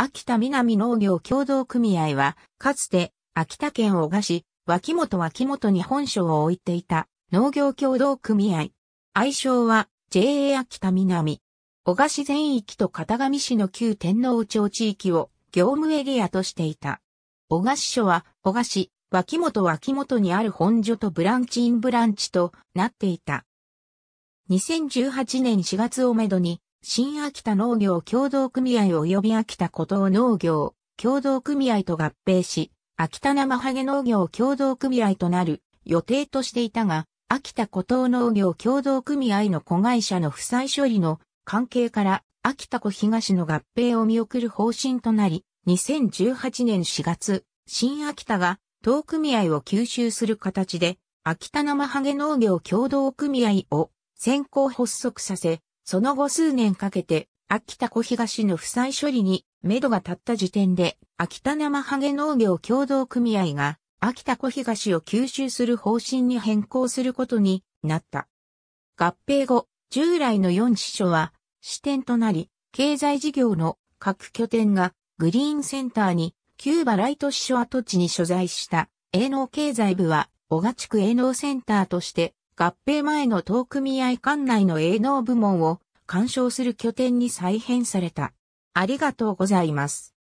秋田南農業協同組合は、かつて秋田県小賀市、脇本脇本に本所を置いていた農業協同組合。愛称は JA 秋田南。小賀市全域と片上市の旧天皇町地域を業務エリアとしていた。小賀市所は小賀市、脇本脇本にある本所とブランチインブランチとなっていた。2018年4月をめどに新秋田農業協同組合及び秋田古藤農業協同組合と合併し、秋田生ハゲ農業協同組合となる予定としていたが、秋田古藤農業協同組合の子会社の負債処理の関係から、秋田湖東の合併を見送る方針となり、2018年4月、新秋田が当組合を吸収する形で、秋田生ハゲ農業協同組合を先行発足させ、その後数年かけて、秋田小東の負債処理に、目処が立った時点で、秋田生ハゲ農業協同組合が、秋田小東を吸収する方針に変更することになった。合併後、従来の4支所は、支店となり、経済事業の各拠点がグリーンセンターに、キューバライト支所跡地に所在した営農経済部は、小賀地区営農センターとして合併前の党組合管内の営農部門を干渉する拠点に再編された。ありがとうございます。